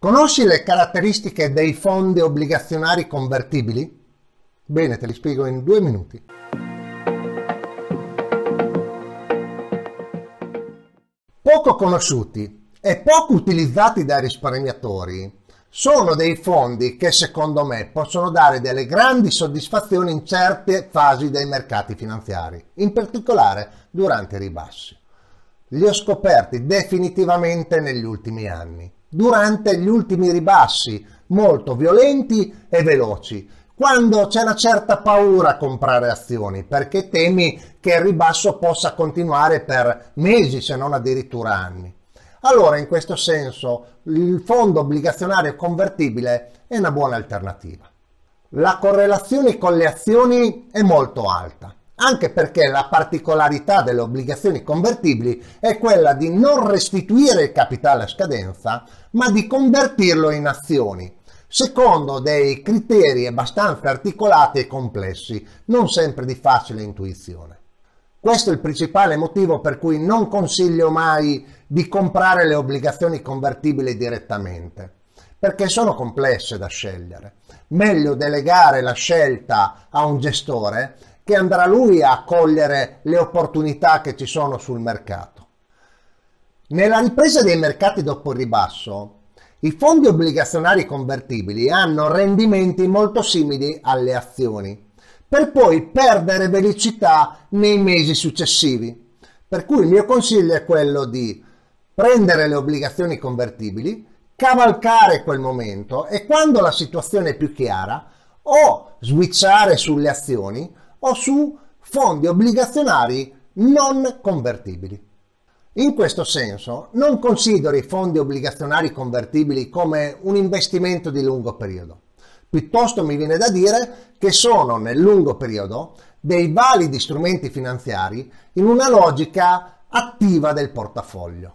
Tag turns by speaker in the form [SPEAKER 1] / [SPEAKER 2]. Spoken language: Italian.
[SPEAKER 1] Conosci le caratteristiche dei fondi obbligazionari convertibili? Bene, te li spiego in due minuti. Poco conosciuti e poco utilizzati dai risparmiatori, sono dei fondi che secondo me possono dare delle grandi soddisfazioni in certe fasi dei mercati finanziari, in particolare durante i ribassi. Li ho scoperti definitivamente negli ultimi anni durante gli ultimi ribassi, molto violenti e veloci, quando c'è una certa paura a comprare azioni, perché temi che il ribasso possa continuare per mesi, se non addirittura anni. Allora, in questo senso, il fondo obbligazionario convertibile è una buona alternativa. La correlazione con le azioni è molto alta anche perché la particolarità delle obbligazioni convertibili è quella di non restituire il capitale a scadenza, ma di convertirlo in azioni, secondo dei criteri abbastanza articolati e complessi, non sempre di facile intuizione. Questo è il principale motivo per cui non consiglio mai di comprare le obbligazioni convertibili direttamente, perché sono complesse da scegliere. Meglio delegare la scelta a un gestore che andrà lui a cogliere le opportunità che ci sono sul mercato. Nella ripresa dei mercati dopo il ribasso, i fondi obbligazionari convertibili hanno rendimenti molto simili alle azioni, per poi perdere velocità nei mesi successivi. Per cui il mio consiglio è quello di prendere le obbligazioni convertibili, cavalcare quel momento e quando la situazione è più chiara, o switchare sulle azioni o su fondi obbligazionari non convertibili. In questo senso non considero i fondi obbligazionari convertibili come un investimento di lungo periodo. Piuttosto mi viene da dire che sono nel lungo periodo dei validi strumenti finanziari in una logica attiva del portafoglio.